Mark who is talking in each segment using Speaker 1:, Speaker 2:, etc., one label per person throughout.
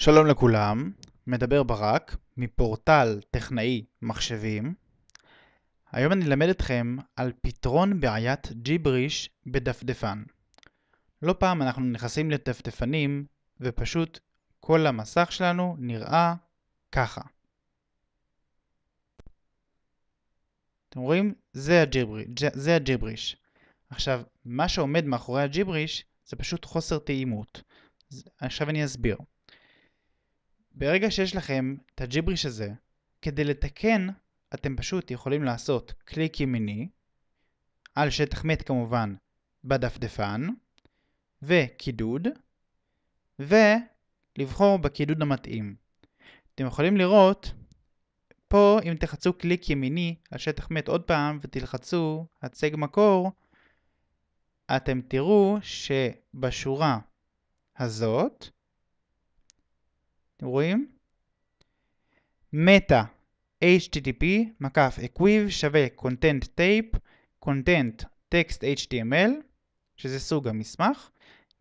Speaker 1: שלום לכולם, מדבר ברק מפורטל טכנאי מחשבים. היום אני אלמד אתכם על פתרון בעיית ג'יבריש בדפדפן. לא פעם אנחנו נכנסים לדפדפנים ופשוט כל המסך שלנו נראה ככה. אתם רואים? זה הג'יבריש. זה הג'יבריש. עכשיו, מה שעומד מאחורי הג'יבריש זה פשוט חוסר תאימות. עכשיו אני אסביר. ברגע שיש לכם את הג'יבריש הזה, כדי לתקן, אתם פשוט יכולים לעשות קליק ימיני, על שטח מת כמובן, בדפדפן, וקידוד, ולבחור בקידוד המתאים. אתם יכולים לראות פה אם תחצו קליק ימיני על שטח מת עוד פעם ותלחצו הצג מקור, אתם תראו שבשורה הזאת אתם רואים? meta http מקף אקוויב שווה content type content text html שזה סוג המסמך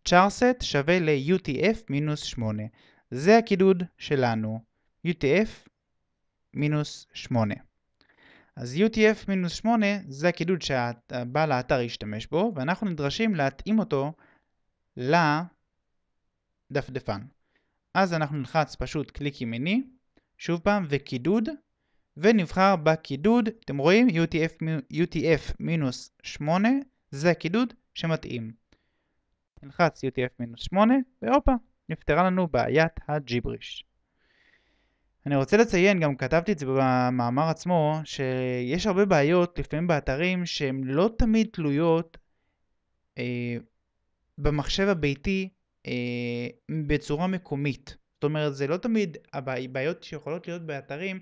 Speaker 1: charset שווה ל-utf-8 זה הקידוד שלנו utf-8 אז utf-8 זה הקידוד שבעל האתר ישתמש בו ואנחנו נדרשים להתאים אותו לדפדפן אז אנחנו נלחץ פשוט קליק ימיני, שוב פעם, וקידוד, ונבחר בקידוד, אתם רואים? UTF-8, UTF זה הקידוד שמתאים. נלחץ UTF-8, והופה, נפתרה לנו בעיית הג'יבריש. אני רוצה לציין, גם כתבתי את זה במאמר עצמו, שיש הרבה בעיות לפעמים באתרים שהן לא תמיד תלויות אה, במחשב הביתי אה, בצורה מקומית. זאת אומרת, זה לא תמיד, הבעיות שיכולות להיות באתרים,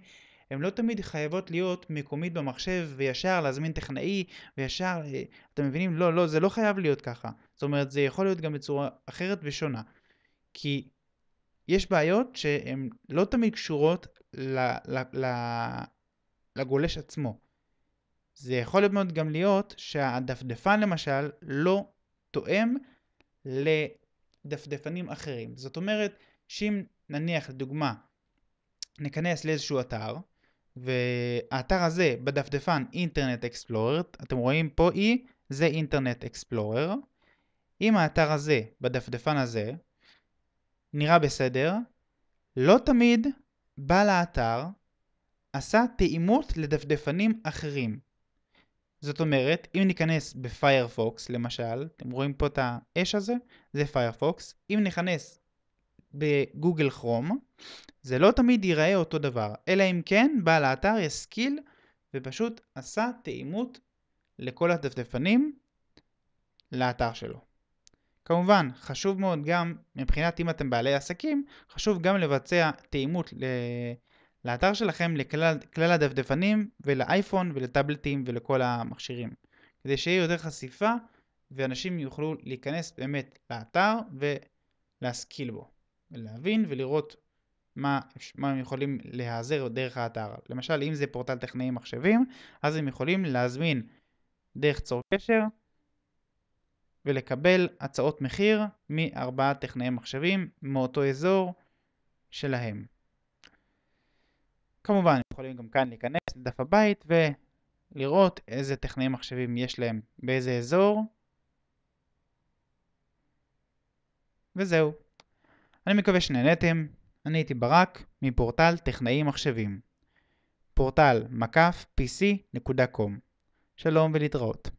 Speaker 1: הן לא תמיד חייבות להיות מקומית במחשב וישר להזמין טכנאי וישר, אה, אתם מבינים? לא, לא, זה לא חייב להיות ככה. זאת אומרת, זה יכול להיות גם בצורה אחרת ושונה. כי יש בעיות שהן לא תמיד קשורות ל, ל, ל, לגולש עצמו. זה יכול להיות מאוד גם להיות שהדפדפן למשל לא תואם ל, דפדפנים אחרים. זאת אומרת, שאם נניח לדוגמה ניכנס לאיזשהו אתר, והאתר הזה בדפדפן אינטרנט אקספלורר, אתם רואים פה E, זה אינטרנט אקספלורר. אם האתר הזה בדפדפן הזה נראה בסדר, לא תמיד בעל האתר עשה תאימות לדפדפנים אחרים. זאת אומרת, אם ניכנס בפיירפוקס למשל, אתם רואים פה את האש הזה? זה פיירפוקס. אם ניכנס בגוגל כרום, זה לא תמיד ייראה אותו דבר, אלא אם כן בעל האתר ישכיל ופשוט עשה תאימות לכל הדפדפנים לאתר שלו. כמובן, חשוב מאוד גם, מבחינת אם אתם בעלי עסקים, חשוב גם לבצע תאימות ל... לאתר שלכם לכלל הדפדפנים ולאייפון ולטאבלטים ולכל המכשירים כדי שיהיה יותר חשיפה ואנשים יוכלו להיכנס באמת לאתר ולהשכיל בו ולהבין ולראות מה, מה הם יכולים להיעזר דרך האתר. למשל אם זה פורטל טכנאי מחשבים אז הם יכולים להזמין דרך צור קשר ולקבל הצעות מחיר מארבעה טכנאי מחשבים מאותו אזור שלהם. כמובן, הם יכולים גם כאן להיכנס לדף הבית ולראות איזה טכנאי מחשבים יש להם באיזה אזור. וזהו. אני מקווה שנהנתם, אני הייתי ברק מפורטל טכנאי מחשבים. פורטל מקף pc.com שלום ולהתראות.